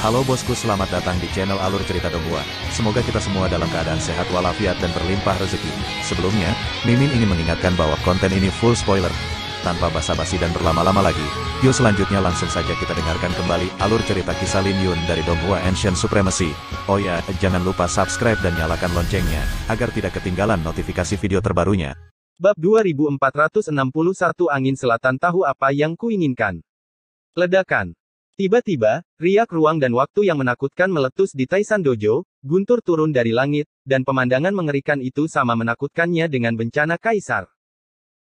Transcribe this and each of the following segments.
Halo bosku selamat datang di channel Alur Cerita Dongua. Semoga kita semua dalam keadaan sehat walafiat dan berlimpah rezeki. Sebelumnya, Mimin ingin mengingatkan bahwa konten ini full spoiler. Tanpa basa-basi dan berlama-lama lagi, yuk selanjutnya langsung saja kita dengarkan kembali alur cerita kisah Lin Yun dari Donghua Ancient Supremacy. Oh ya, jangan lupa subscribe dan nyalakan loncengnya, agar tidak ketinggalan notifikasi video terbarunya. Bab 2461 Angin Selatan Tahu Apa Yang Kuinginkan Ledakan Tiba-tiba, riak ruang dan waktu yang menakutkan meletus di Taisan Dojo, guntur turun dari langit, dan pemandangan mengerikan itu sama menakutkannya dengan bencana kaisar.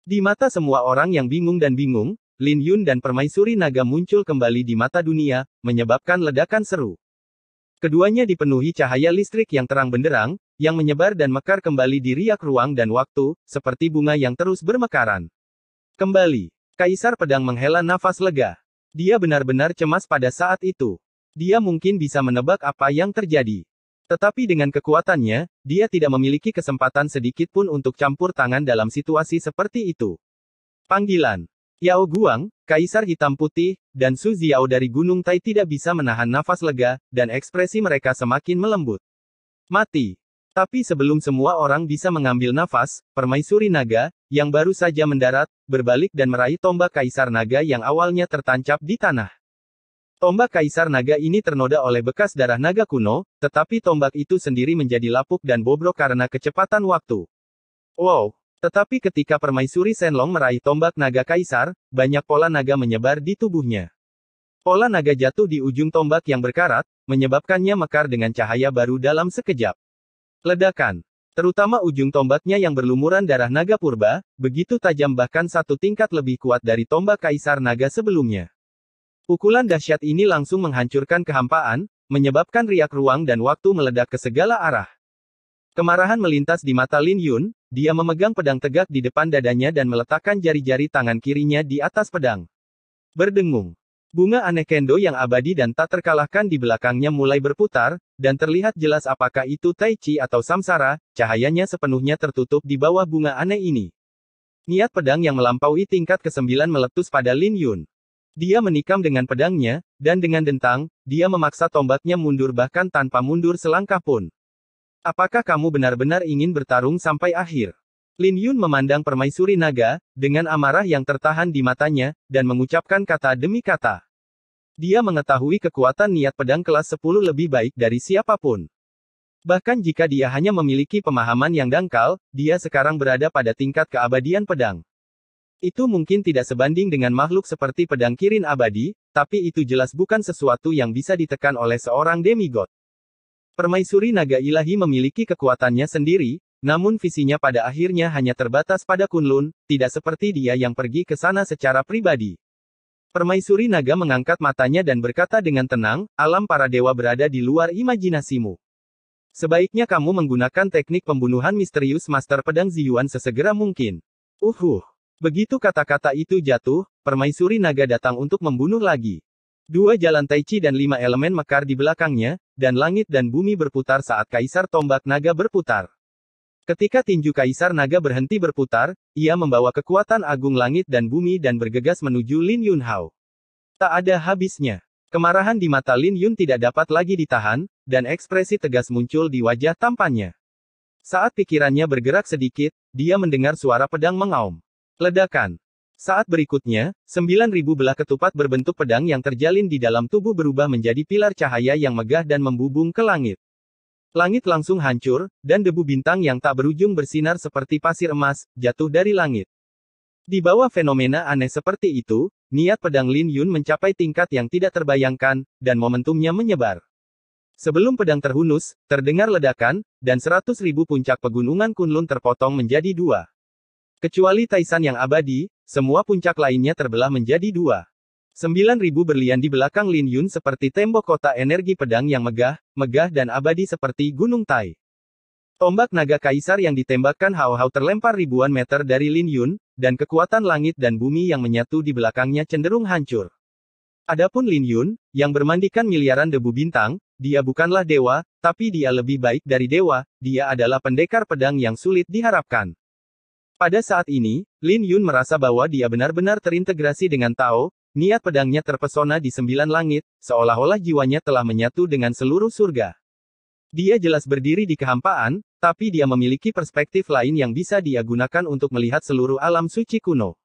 Di mata semua orang yang bingung dan bingung, Lin Yun dan permaisuri naga muncul kembali di mata dunia, menyebabkan ledakan seru. Keduanya dipenuhi cahaya listrik yang terang benderang, yang menyebar dan mekar kembali di riak ruang dan waktu, seperti bunga yang terus bermekaran. Kembali, Kaisar Pedang menghela nafas lega. Dia benar-benar cemas pada saat itu. Dia mungkin bisa menebak apa yang terjadi. Tetapi dengan kekuatannya, dia tidak memiliki kesempatan sedikit pun untuk campur tangan dalam situasi seperti itu. Panggilan Yao Guang, Kaisar Hitam Putih, dan Su Ziao dari Gunung Tai tidak bisa menahan nafas lega, dan ekspresi mereka semakin melembut. Mati. Tapi sebelum semua orang bisa mengambil nafas, permaisuri naga, yang baru saja mendarat, berbalik dan meraih tombak kaisar naga yang awalnya tertancap di tanah. Tombak kaisar naga ini ternoda oleh bekas darah naga kuno, tetapi tombak itu sendiri menjadi lapuk dan bobrok karena kecepatan waktu. Wow! Tetapi ketika permaisuri Senlong meraih tombak naga kaisar, banyak pola naga menyebar di tubuhnya. Pola naga jatuh di ujung tombak yang berkarat, menyebabkannya mekar dengan cahaya baru dalam sekejap. Ledakan. Terutama ujung tombaknya yang berlumuran darah naga purba, begitu tajam bahkan satu tingkat lebih kuat dari tombak kaisar naga sebelumnya. Pukulan dahsyat ini langsung menghancurkan kehampaan, menyebabkan riak ruang dan waktu meledak ke segala arah. Kemarahan melintas di mata Lin Yun, dia memegang pedang tegak di depan dadanya dan meletakkan jari-jari tangan kirinya di atas pedang. Berdengung. Bunga aneh kendo yang abadi dan tak terkalahkan di belakangnya mulai berputar, dan terlihat jelas apakah itu Tai Chi atau Samsara, cahayanya sepenuhnya tertutup di bawah bunga aneh ini. Niat pedang yang melampaui tingkat ke-9 meletus pada Lin Yun. Dia menikam dengan pedangnya, dan dengan dentang, dia memaksa tombaknya mundur bahkan tanpa mundur selangkah pun. Apakah kamu benar-benar ingin bertarung sampai akhir? Lin Yun memandang permaisuri naga, dengan amarah yang tertahan di matanya, dan mengucapkan kata demi kata. Dia mengetahui kekuatan niat pedang kelas 10 lebih baik dari siapapun. Bahkan jika dia hanya memiliki pemahaman yang dangkal, dia sekarang berada pada tingkat keabadian pedang. Itu mungkin tidak sebanding dengan makhluk seperti pedang kirin abadi, tapi itu jelas bukan sesuatu yang bisa ditekan oleh seorang demigod. Permaisuri naga ilahi memiliki kekuatannya sendiri, namun visinya pada akhirnya hanya terbatas pada Kunlun, tidak seperti dia yang pergi ke sana secara pribadi. Permaisuri naga mengangkat matanya dan berkata dengan tenang, alam para dewa berada di luar imajinasimu. Sebaiknya kamu menggunakan teknik pembunuhan misterius Master Pedang Ziyuan sesegera mungkin. Uhuh. Begitu kata-kata itu jatuh, permaisuri naga datang untuk membunuh lagi. Dua jalan Tai Chi dan lima elemen mekar di belakangnya, dan langit dan bumi berputar saat kaisar tombak naga berputar. Ketika tinju Kaisar Naga berhenti berputar, ia membawa kekuatan agung langit dan bumi dan bergegas menuju Lin Yunhao. Tak ada habisnya. Kemarahan di mata Lin Yun tidak dapat lagi ditahan, dan ekspresi tegas muncul di wajah tampannya. Saat pikirannya bergerak sedikit, dia mendengar suara pedang mengaum. Ledakan. Saat berikutnya, 9.000 belah ketupat berbentuk pedang yang terjalin di dalam tubuh berubah menjadi pilar cahaya yang megah dan membubung ke langit. Langit langsung hancur, dan debu bintang yang tak berujung bersinar seperti pasir emas, jatuh dari langit. Di bawah fenomena aneh seperti itu, niat pedang Lin Yun mencapai tingkat yang tidak terbayangkan, dan momentumnya menyebar. Sebelum pedang terhunus, terdengar ledakan, dan seratus ribu puncak pegunungan Kunlun terpotong menjadi dua. Kecuali Taisan yang abadi, semua puncak lainnya terbelah menjadi dua. 9000 berlian di belakang Lin Yun seperti tembok kota energi pedang yang megah, megah dan abadi seperti Gunung Tai. Tombak naga kaisar yang ditembakkan Hao Hao terlempar ribuan meter dari Lin Yun, dan kekuatan langit dan bumi yang menyatu di belakangnya cenderung hancur. Adapun Lin Yun, yang bermandikan miliaran debu bintang, dia bukanlah dewa, tapi dia lebih baik dari dewa, dia adalah pendekar pedang yang sulit diharapkan. Pada saat ini, Lin Yun merasa bahwa dia benar-benar terintegrasi dengan Tao, Niat pedangnya terpesona di sembilan langit, seolah-olah jiwanya telah menyatu dengan seluruh surga. Dia jelas berdiri di kehampaan, tapi dia memiliki perspektif lain yang bisa dia gunakan untuk melihat seluruh alam suci kuno.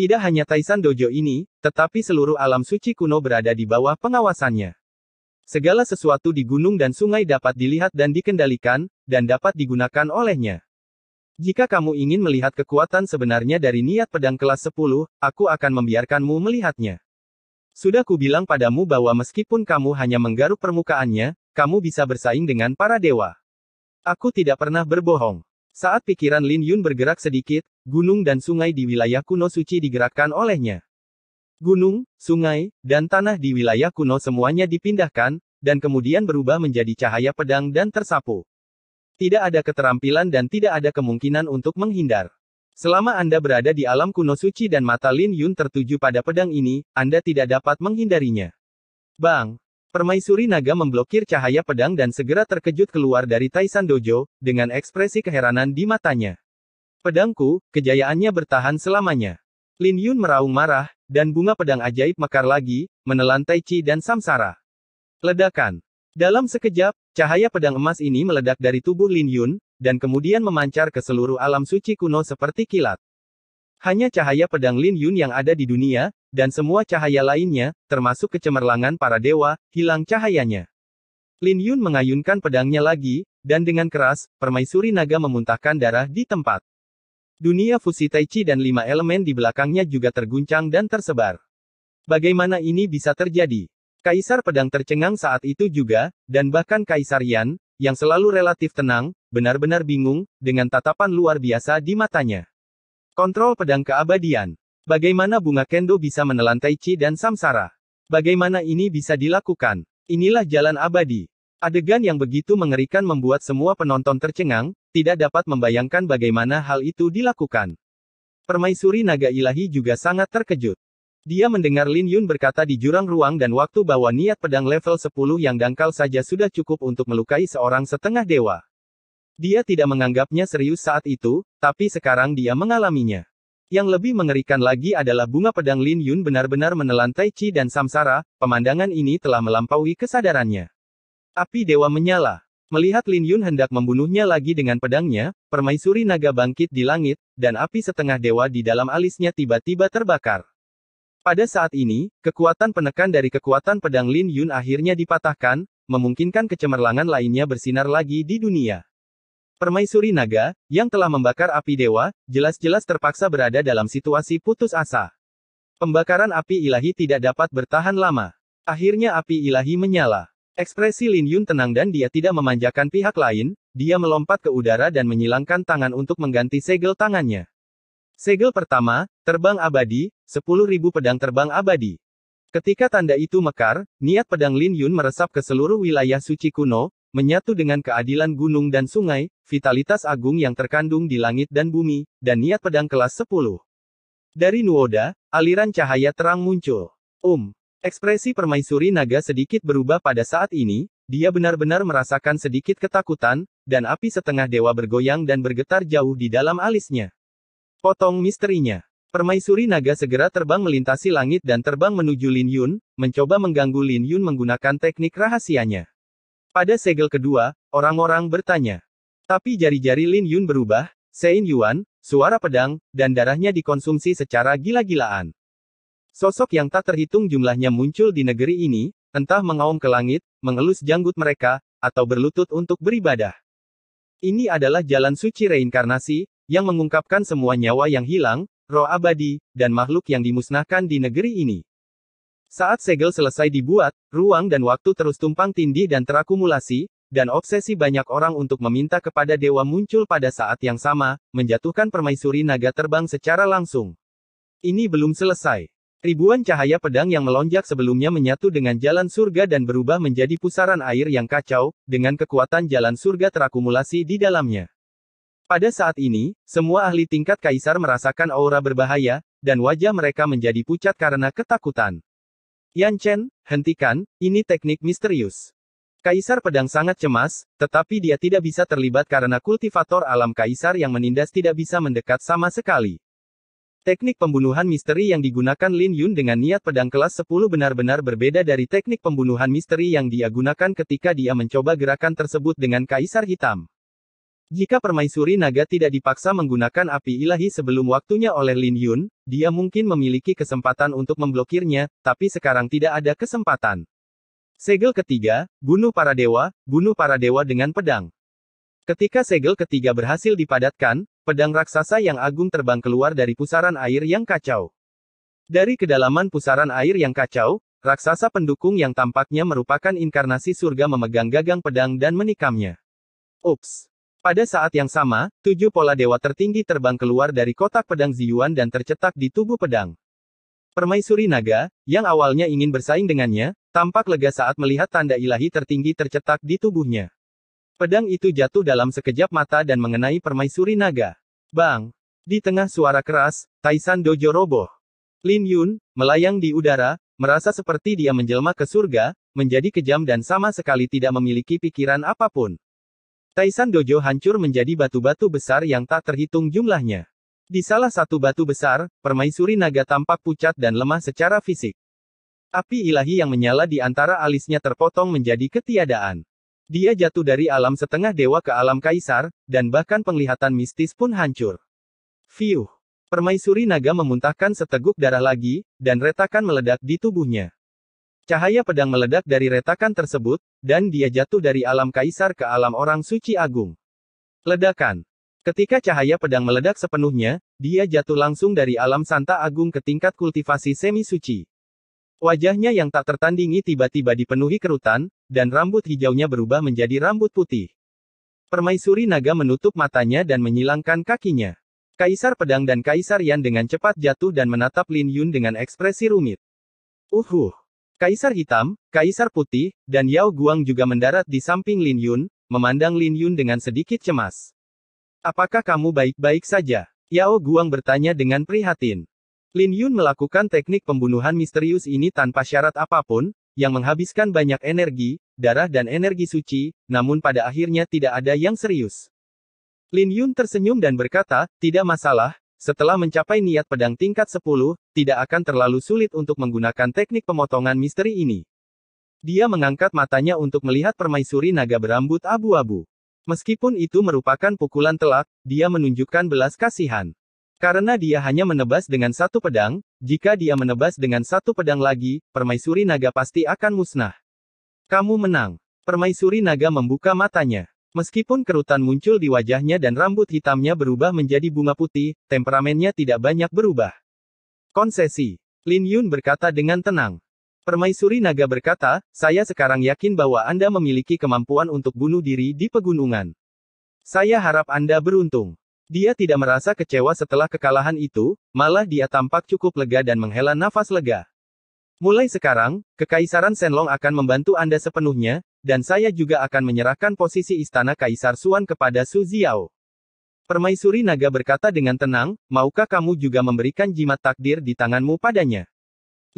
Tidak hanya Taisan Dojo ini, tetapi seluruh alam suci kuno berada di bawah pengawasannya. Segala sesuatu di gunung dan sungai dapat dilihat dan dikendalikan, dan dapat digunakan olehnya. Jika kamu ingin melihat kekuatan sebenarnya dari niat pedang kelas 10, aku akan membiarkanmu melihatnya. Sudah kubilang padamu bahwa meskipun kamu hanya menggaruk permukaannya, kamu bisa bersaing dengan para dewa. Aku tidak pernah berbohong. Saat pikiran Lin Yun bergerak sedikit, gunung dan sungai di wilayah kuno suci digerakkan olehnya. Gunung, sungai, dan tanah di wilayah kuno semuanya dipindahkan, dan kemudian berubah menjadi cahaya pedang dan tersapu. Tidak ada keterampilan dan tidak ada kemungkinan untuk menghindar. Selama Anda berada di alam kuno suci dan mata Lin Yun tertuju pada pedang ini, Anda tidak dapat menghindarinya. Bang! Permaisuri naga memblokir cahaya pedang dan segera terkejut keluar dari Taisan Dojo, dengan ekspresi keheranan di matanya. Pedangku, kejayaannya bertahan selamanya. Lin Yun meraung marah, dan bunga pedang ajaib mekar lagi, menelan Tai Chi dan Samsara. Ledakan. Dalam sekejap, cahaya pedang emas ini meledak dari tubuh Lin Yun, dan kemudian memancar ke seluruh alam suci kuno seperti kilat. Hanya cahaya pedang Lin Yun yang ada di dunia, dan semua cahaya lainnya, termasuk kecemerlangan para dewa, hilang cahayanya. Lin Yun mengayunkan pedangnya lagi, dan dengan keras, permaisuri naga memuntahkan darah di tempat. Dunia fusi tai chi dan lima elemen di belakangnya juga terguncang dan tersebar. Bagaimana ini bisa terjadi? Kaisar Pedang tercengang saat itu juga, dan bahkan Kaisar Yan, yang selalu relatif tenang, benar-benar bingung, dengan tatapan luar biasa di matanya. Kontrol pedang keabadian. Bagaimana bunga kendo bisa menelan Taichi dan Samsara? Bagaimana ini bisa dilakukan? Inilah jalan abadi. Adegan yang begitu mengerikan membuat semua penonton tercengang, tidak dapat membayangkan bagaimana hal itu dilakukan. Permaisuri naga ilahi juga sangat terkejut. Dia mendengar Lin Yun berkata di jurang ruang dan waktu bahwa niat pedang level 10 yang dangkal saja sudah cukup untuk melukai seorang setengah dewa. Dia tidak menganggapnya serius saat itu, tapi sekarang dia mengalaminya. Yang lebih mengerikan lagi adalah bunga pedang Lin Yun benar-benar menelan Tai Chi dan Samsara, pemandangan ini telah melampaui kesadarannya. Api dewa menyala. Melihat Lin Yun hendak membunuhnya lagi dengan pedangnya, permaisuri naga bangkit di langit, dan api setengah dewa di dalam alisnya tiba-tiba terbakar. Pada saat ini, kekuatan penekan dari kekuatan pedang Lin Yun akhirnya dipatahkan, memungkinkan kecemerlangan lainnya bersinar lagi di dunia. Permaisuri naga, yang telah membakar api dewa, jelas-jelas terpaksa berada dalam situasi putus asa. Pembakaran api ilahi tidak dapat bertahan lama. Akhirnya api ilahi menyala. Ekspresi Lin Yun tenang dan dia tidak memanjakan pihak lain, dia melompat ke udara dan menyilangkan tangan untuk mengganti segel tangannya. Segel pertama, Terbang abadi, 10.000 pedang terbang abadi. Ketika tanda itu mekar, niat pedang Lin Yun meresap ke seluruh wilayah suci kuno, menyatu dengan keadilan gunung dan sungai, vitalitas agung yang terkandung di langit dan bumi, dan niat pedang kelas 10. Dari Nuoda, aliran cahaya terang muncul. Um, ekspresi permaisuri naga sedikit berubah pada saat ini, dia benar-benar merasakan sedikit ketakutan, dan api setengah dewa bergoyang dan bergetar jauh di dalam alisnya. Potong misterinya. Permaisuri naga segera terbang melintasi langit dan terbang menuju Lin Yun, mencoba mengganggu Lin Yun menggunakan teknik rahasianya. Pada segel kedua, orang-orang bertanya. Tapi jari-jari Lin Yun berubah, Sein Yuan, suara pedang, dan darahnya dikonsumsi secara gila-gilaan. Sosok yang tak terhitung jumlahnya muncul di negeri ini, entah mengaum ke langit, mengelus janggut mereka, atau berlutut untuk beribadah. Ini adalah jalan suci reinkarnasi, yang mengungkapkan semua nyawa yang hilang, roh abadi, dan makhluk yang dimusnahkan di negeri ini. Saat segel selesai dibuat, ruang dan waktu terus tumpang tindih dan terakumulasi, dan obsesi banyak orang untuk meminta kepada dewa muncul pada saat yang sama, menjatuhkan permaisuri naga terbang secara langsung. Ini belum selesai. Ribuan cahaya pedang yang melonjak sebelumnya menyatu dengan jalan surga dan berubah menjadi pusaran air yang kacau, dengan kekuatan jalan surga terakumulasi di dalamnya. Pada saat ini, semua ahli tingkat kaisar merasakan aura berbahaya, dan wajah mereka menjadi pucat karena ketakutan. Yan Chen, hentikan, ini teknik misterius. Kaisar pedang sangat cemas, tetapi dia tidak bisa terlibat karena kultivator alam kaisar yang menindas tidak bisa mendekat sama sekali. Teknik pembunuhan misteri yang digunakan Lin Yun dengan niat pedang kelas 10 benar-benar berbeda dari teknik pembunuhan misteri yang dia gunakan ketika dia mencoba gerakan tersebut dengan Kaisar Hitam. Jika permaisuri naga tidak dipaksa menggunakan api ilahi sebelum waktunya oleh Lin Yun, dia mungkin memiliki kesempatan untuk memblokirnya, tapi sekarang tidak ada kesempatan. Segel ketiga, bunuh para dewa, bunuh para dewa dengan pedang. Ketika segel ketiga berhasil dipadatkan, pedang raksasa yang agung terbang keluar dari pusaran air yang kacau. Dari kedalaman pusaran air yang kacau, raksasa pendukung yang tampaknya merupakan inkarnasi surga memegang gagang pedang dan menikamnya. Ups! Pada saat yang sama, tujuh pola dewa tertinggi terbang keluar dari kotak pedang Ziyuan dan tercetak di tubuh pedang. Permaisuri naga, yang awalnya ingin bersaing dengannya, tampak lega saat melihat tanda ilahi tertinggi tercetak di tubuhnya. Pedang itu jatuh dalam sekejap mata dan mengenai permaisuri naga. Bang! Di tengah suara keras, Taisan Dojo roboh. Lin Yun, melayang di udara, merasa seperti dia menjelma ke surga, menjadi kejam dan sama sekali tidak memiliki pikiran apapun. Taisan Dojo hancur menjadi batu-batu besar yang tak terhitung jumlahnya. Di salah satu batu besar, permaisuri naga tampak pucat dan lemah secara fisik. Api ilahi yang menyala di antara alisnya terpotong menjadi ketiadaan. Dia jatuh dari alam setengah dewa ke alam kaisar, dan bahkan penglihatan mistis pun hancur. Fiuh! Permaisuri naga memuntahkan seteguk darah lagi, dan retakan meledak di tubuhnya. Cahaya pedang meledak dari retakan tersebut, dan dia jatuh dari alam kaisar ke alam orang suci agung. Ledakan. Ketika cahaya pedang meledak sepenuhnya, dia jatuh langsung dari alam santa agung ke tingkat kultivasi semi-suci. Wajahnya yang tak tertandingi tiba-tiba dipenuhi kerutan, dan rambut hijaunya berubah menjadi rambut putih. Permaisuri naga menutup matanya dan menyilangkan kakinya. Kaisar Pedang dan Kaisar Yan dengan cepat jatuh dan menatap Lin Yun dengan ekspresi rumit. Uhuh. Kaisar Hitam, Kaisar Putih, dan Yao Guang juga mendarat di samping Lin Yun, memandang Lin Yun dengan sedikit cemas. Apakah kamu baik-baik saja? Yao Guang bertanya dengan prihatin. Lin Yun melakukan teknik pembunuhan misterius ini tanpa syarat apapun, yang menghabiskan banyak energi, darah dan energi suci, namun pada akhirnya tidak ada yang serius. Lin Yun tersenyum dan berkata, tidak masalah, setelah mencapai niat pedang tingkat 10, tidak akan terlalu sulit untuk menggunakan teknik pemotongan misteri ini. Dia mengangkat matanya untuk melihat permaisuri naga berambut abu-abu. Meskipun itu merupakan pukulan telak, dia menunjukkan belas kasihan. Karena dia hanya menebas dengan satu pedang, jika dia menebas dengan satu pedang lagi, permaisuri naga pasti akan musnah. Kamu menang. Permaisuri naga membuka matanya. Meskipun kerutan muncul di wajahnya dan rambut hitamnya berubah menjadi bunga putih, temperamennya tidak banyak berubah. Konsesi. Lin Yun berkata dengan tenang. Permaisuri naga berkata, saya sekarang yakin bahwa Anda memiliki kemampuan untuk bunuh diri di pegunungan. Saya harap Anda beruntung. Dia tidak merasa kecewa setelah kekalahan itu, malah dia tampak cukup lega dan menghela nafas lega. Mulai sekarang, Kekaisaran Senlong akan membantu Anda sepenuhnya, dan saya juga akan menyerahkan posisi istana Kaisar Suan kepada Su Ziao. Permaisuri naga berkata dengan tenang, maukah kamu juga memberikan jimat takdir di tanganmu padanya?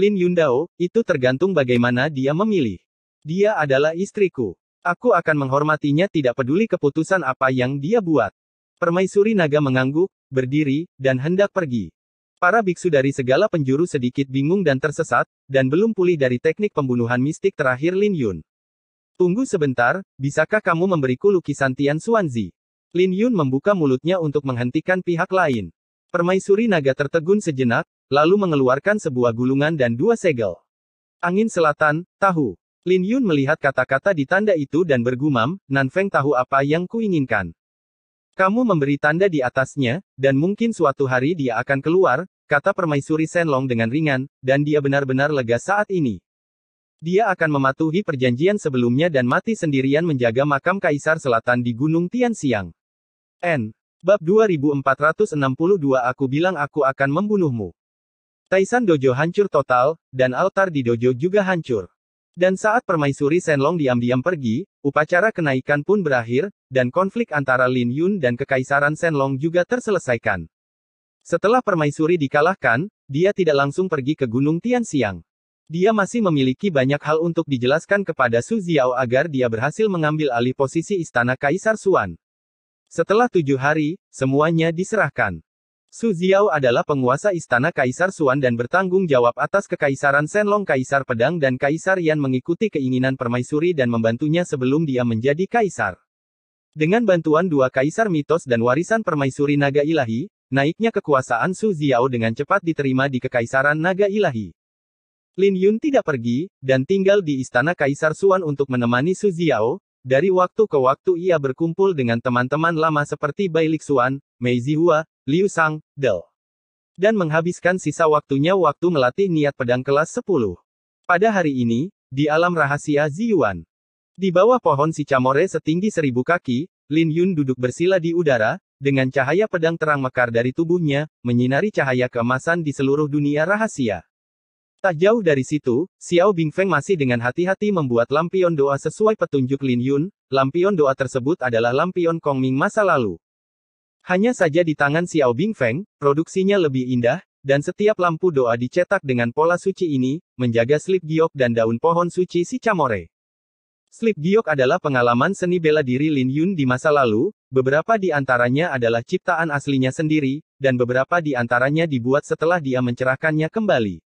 Lin Yundao, itu tergantung bagaimana dia memilih. Dia adalah istriku. Aku akan menghormatinya tidak peduli keputusan apa yang dia buat. Permaisuri naga mengangguk, berdiri, dan hendak pergi. Para biksu dari segala penjuru sedikit bingung dan tersesat, dan belum pulih dari teknik pembunuhan mistik terakhir Lin Yun. Tunggu sebentar, bisakah kamu memberiku lukisan Tian Xuanzi? Lin Yun membuka mulutnya untuk menghentikan pihak lain. Permaisuri naga tertegun sejenak, lalu mengeluarkan sebuah gulungan dan dua segel. Angin selatan, tahu. Lin Yun melihat kata-kata di tanda itu dan bergumam, Nan Feng tahu apa yang kuinginkan. Kamu memberi tanda di atasnya, dan mungkin suatu hari dia akan keluar, kata permaisuri Senlong dengan ringan, dan dia benar-benar lega saat ini. Dia akan mematuhi perjanjian sebelumnya dan mati sendirian menjaga makam Kaisar Selatan di Gunung Tianxiang. N. Bab 2462 Aku bilang aku akan membunuhmu. Taisan Dojo hancur total, dan altar di dojo juga hancur. Dan saat permaisuri Senlong diam-diam pergi, upacara kenaikan pun berakhir, dan konflik antara Lin Yun dan Kekaisaran Senlong juga terselesaikan. Setelah permaisuri dikalahkan, dia tidak langsung pergi ke Gunung Tianxiang. Dia masih memiliki banyak hal untuk dijelaskan kepada Su Ziao agar dia berhasil mengambil alih posisi istana Kaisar Suan. Setelah tujuh hari, semuanya diserahkan. Su Ziao adalah penguasa istana Kaisar Suan dan bertanggung jawab atas kekaisaran Senlong Kaisar Pedang dan Kaisar Yan mengikuti keinginan permaisuri dan membantunya sebelum dia menjadi kaisar. Dengan bantuan dua kaisar mitos dan warisan permaisuri naga ilahi, naiknya kekuasaan Su Ziao dengan cepat diterima di kekaisaran naga ilahi. Lin Yun tidak pergi, dan tinggal di istana Kaisar Suan untuk menemani Su Ziao, dari waktu ke waktu ia berkumpul dengan teman-teman lama seperti Bai Lixuan, Mei Zihua, Liu Sang, Del. Dan menghabiskan sisa waktunya waktu melatih niat pedang kelas 10. Pada hari ini, di alam rahasia Ziyuan. Di bawah pohon si Camore setinggi seribu kaki, Lin Yun duduk bersila di udara, dengan cahaya pedang terang mekar dari tubuhnya, menyinari cahaya keemasan di seluruh dunia rahasia. Tak jauh dari situ, Xiao Bingfeng masih dengan hati-hati membuat lampion doa sesuai petunjuk Lin Yun, lampion doa tersebut adalah lampion Kong Ming masa lalu. Hanya saja di tangan Xiao Bingfeng, produksinya lebih indah, dan setiap lampu doa dicetak dengan pola suci ini, menjaga slip giok dan daun pohon suci si Camore. Slip giok adalah pengalaman seni bela diri Lin Yun di masa lalu, beberapa di antaranya adalah ciptaan aslinya sendiri, dan beberapa di antaranya dibuat setelah dia mencerahkannya kembali.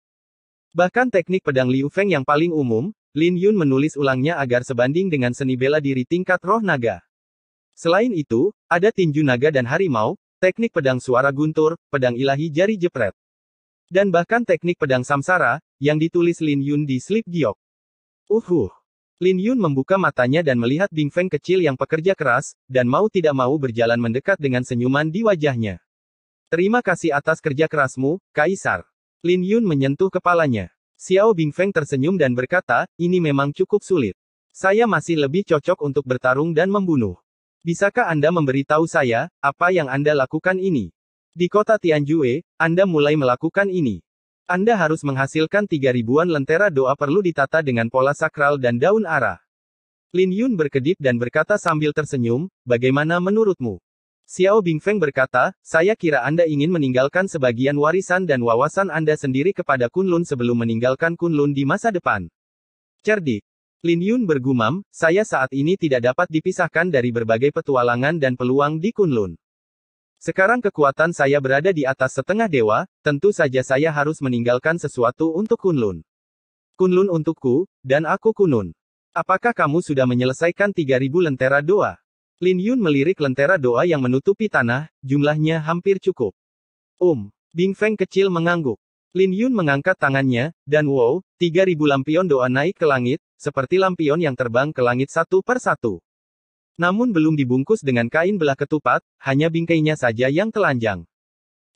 Bahkan teknik pedang Liu Feng yang paling umum, Lin Yun menulis ulangnya agar sebanding dengan seni bela diri tingkat roh naga. Selain itu, ada tinju naga dan harimau, teknik pedang suara guntur, pedang ilahi jari jepret. Dan bahkan teknik pedang samsara, yang ditulis Lin Yun di slip giok. Uhuh. Lin Yun membuka matanya dan melihat Bing Feng kecil yang pekerja keras, dan mau tidak mau berjalan mendekat dengan senyuman di wajahnya. Terima kasih atas kerja kerasmu, Kaisar. Lin Yun menyentuh kepalanya. Xiao Bingfeng tersenyum dan berkata, ini memang cukup sulit. Saya masih lebih cocok untuk bertarung dan membunuh. Bisakah Anda memberitahu saya, apa yang Anda lakukan ini? Di kota Tianjue, Anda mulai melakukan ini. Anda harus menghasilkan tiga ribuan lentera doa perlu ditata dengan pola sakral dan daun arah. Lin Yun berkedip dan berkata sambil tersenyum, bagaimana menurutmu? Xiao Bingfeng berkata, saya kira Anda ingin meninggalkan sebagian warisan dan wawasan Anda sendiri kepada Kunlun sebelum meninggalkan Kunlun di masa depan. Cerdik. Lin Yun bergumam, saya saat ini tidak dapat dipisahkan dari berbagai petualangan dan peluang di Kunlun. Sekarang kekuatan saya berada di atas setengah dewa, tentu saja saya harus meninggalkan sesuatu untuk Kunlun. Kunlun untukku, dan aku Kunun. Apakah kamu sudah menyelesaikan 3000 lentera doa? Lin Yun melirik lentera doa yang menutupi tanah, jumlahnya hampir cukup. um, Bing Feng kecil mengangguk. Lin Yun mengangkat tangannya, dan wow, 3000 lampion doa naik ke langit, seperti lampion yang terbang ke langit satu per satu. Namun belum dibungkus dengan kain belah ketupat, hanya bingkainya saja yang telanjang.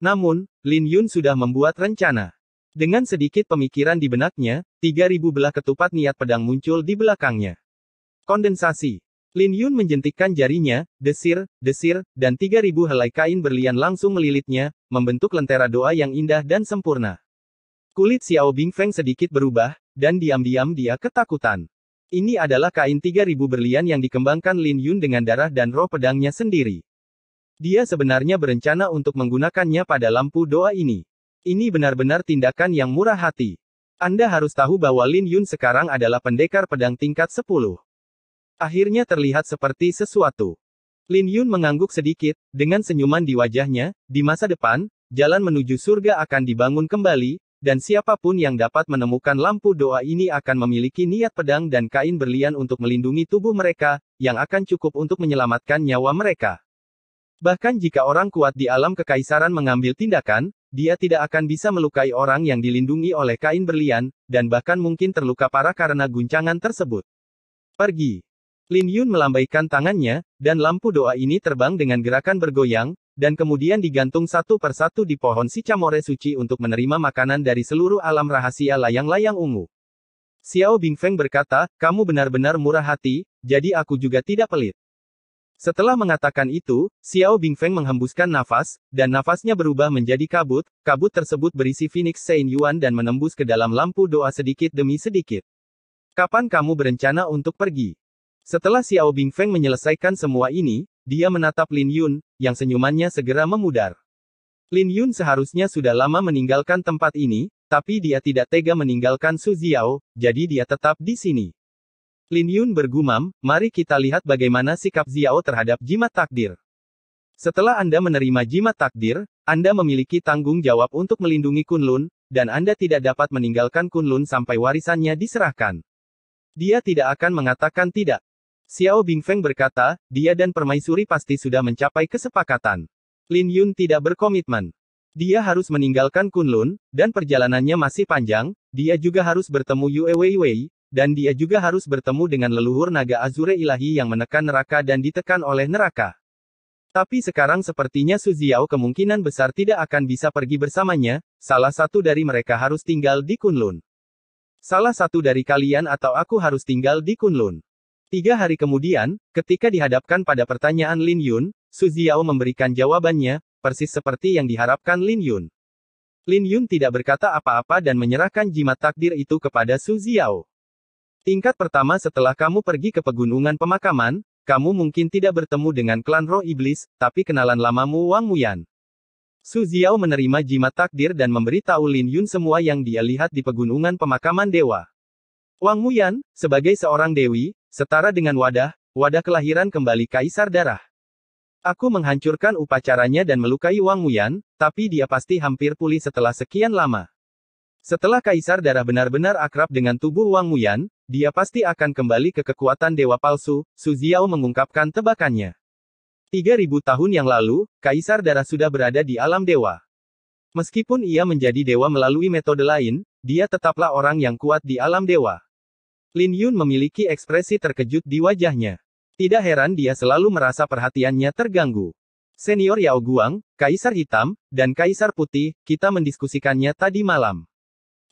Namun, Lin Yun sudah membuat rencana. Dengan sedikit pemikiran di benaknya, 3000 belah ketupat niat pedang muncul di belakangnya. Kondensasi Lin Yun menjentikkan jarinya, desir, desir, dan 3000 helai kain berlian langsung melilitnya, membentuk lentera doa yang indah dan sempurna. Kulit Xiao Bing Feng sedikit berubah, dan diam-diam dia ketakutan. Ini adalah kain 3000 berlian yang dikembangkan Lin Yun dengan darah dan roh pedangnya sendiri. Dia sebenarnya berencana untuk menggunakannya pada lampu doa ini. Ini benar-benar tindakan yang murah hati. Anda harus tahu bahwa Lin Yun sekarang adalah pendekar pedang tingkat 10. Akhirnya terlihat seperti sesuatu. Lin Yun mengangguk sedikit, dengan senyuman di wajahnya, di masa depan, jalan menuju surga akan dibangun kembali, dan siapapun yang dapat menemukan lampu doa ini akan memiliki niat pedang dan kain berlian untuk melindungi tubuh mereka, yang akan cukup untuk menyelamatkan nyawa mereka. Bahkan jika orang kuat di alam kekaisaran mengambil tindakan, dia tidak akan bisa melukai orang yang dilindungi oleh kain berlian, dan bahkan mungkin terluka parah karena guncangan tersebut. Pergi. Lin Yun melambaikan tangannya, dan lampu doa ini terbang dengan gerakan bergoyang, dan kemudian digantung satu persatu di pohon si camore suci untuk menerima makanan dari seluruh alam rahasia layang-layang ungu. Xiao Bingfeng berkata, kamu benar-benar murah hati, jadi aku juga tidak pelit. Setelah mengatakan itu, Xiao Bingfeng menghembuskan nafas, dan nafasnya berubah menjadi kabut, kabut tersebut berisi Phoenix Saint Yuan dan menembus ke dalam lampu doa sedikit demi sedikit. Kapan kamu berencana untuk pergi? Setelah Xiao Feng menyelesaikan semua ini, dia menatap Lin Yun, yang senyumannya segera memudar. Lin Yun seharusnya sudah lama meninggalkan tempat ini, tapi dia tidak tega meninggalkan Su Xiao, jadi dia tetap di sini. Lin Yun bergumam, mari kita lihat bagaimana sikap Xiao terhadap jimat takdir. Setelah Anda menerima jimat takdir, Anda memiliki tanggung jawab untuk melindungi Kunlun, dan Anda tidak dapat meninggalkan Kunlun sampai warisannya diserahkan. Dia tidak akan mengatakan tidak. Xiao Bingfeng berkata, dia dan permaisuri pasti sudah mencapai kesepakatan. Lin Yun tidak berkomitmen. Dia harus meninggalkan Kunlun, dan perjalanannya masih panjang, dia juga harus bertemu Yue Weiwei, dan dia juga harus bertemu dengan leluhur naga Azure Ilahi yang menekan neraka dan ditekan oleh neraka. Tapi sekarang sepertinya Su Ziao kemungkinan besar tidak akan bisa pergi bersamanya, salah satu dari mereka harus tinggal di Kunlun. Salah satu dari kalian atau aku harus tinggal di Kunlun. Tiga hari kemudian, ketika dihadapkan pada pertanyaan Lin Yun, Su Ziao memberikan jawabannya, persis seperti yang diharapkan Lin Yun. Lin Yun tidak berkata apa-apa dan menyerahkan jimat takdir itu kepada Su Ziao. Tingkat pertama setelah kamu pergi ke pegunungan pemakaman, kamu mungkin tidak bertemu dengan klan roh iblis, tapi kenalan lamamu Wang Muyan. Su Ziao menerima jimat takdir dan memberitahu Lin Yun semua yang dia lihat di pegunungan pemakaman dewa. Wang Muyan, sebagai seorang dewi, Setara dengan wadah, wadah kelahiran kembali kaisar darah. Aku menghancurkan upacaranya dan melukai Wang Muyan, tapi dia pasti hampir pulih setelah sekian lama. Setelah kaisar darah benar-benar akrab dengan tubuh Wang Muyan, dia pasti akan kembali ke kekuatan dewa palsu, Su Ziao mengungkapkan tebakannya. 3000 tahun yang lalu, kaisar darah sudah berada di alam dewa. Meskipun ia menjadi dewa melalui metode lain, dia tetaplah orang yang kuat di alam dewa. Lin Yun memiliki ekspresi terkejut di wajahnya. Tidak heran dia selalu merasa perhatiannya terganggu. Senior Yao Guang, Kaisar Hitam, dan Kaisar Putih, kita mendiskusikannya tadi malam.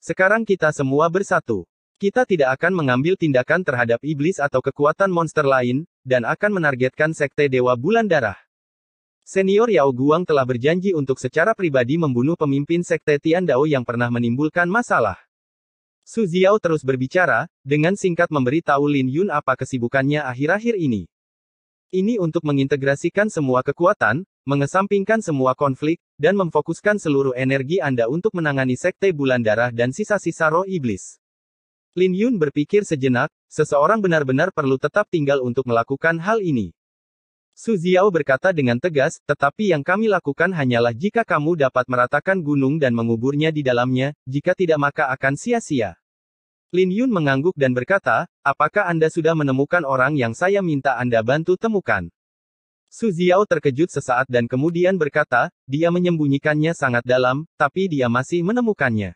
Sekarang kita semua bersatu. Kita tidak akan mengambil tindakan terhadap iblis atau kekuatan monster lain, dan akan menargetkan Sekte Dewa Bulan Darah. Senior Yao Guang telah berjanji untuk secara pribadi membunuh pemimpin Sekte Tian Dao yang pernah menimbulkan masalah. Su Ziao terus berbicara, dengan singkat memberi tahu Lin Yun apa kesibukannya akhir-akhir ini. Ini untuk mengintegrasikan semua kekuatan, mengesampingkan semua konflik, dan memfokuskan seluruh energi Anda untuk menangani sekte bulan darah dan sisa-sisa roh iblis. Lin Yun berpikir sejenak, seseorang benar-benar perlu tetap tinggal untuk melakukan hal ini. Su Ziao berkata dengan tegas, tetapi yang kami lakukan hanyalah jika kamu dapat meratakan gunung dan menguburnya di dalamnya, jika tidak maka akan sia-sia. Lin Yun mengangguk dan berkata, apakah Anda sudah menemukan orang yang saya minta Anda bantu temukan? Su Ziao terkejut sesaat dan kemudian berkata, dia menyembunyikannya sangat dalam, tapi dia masih menemukannya.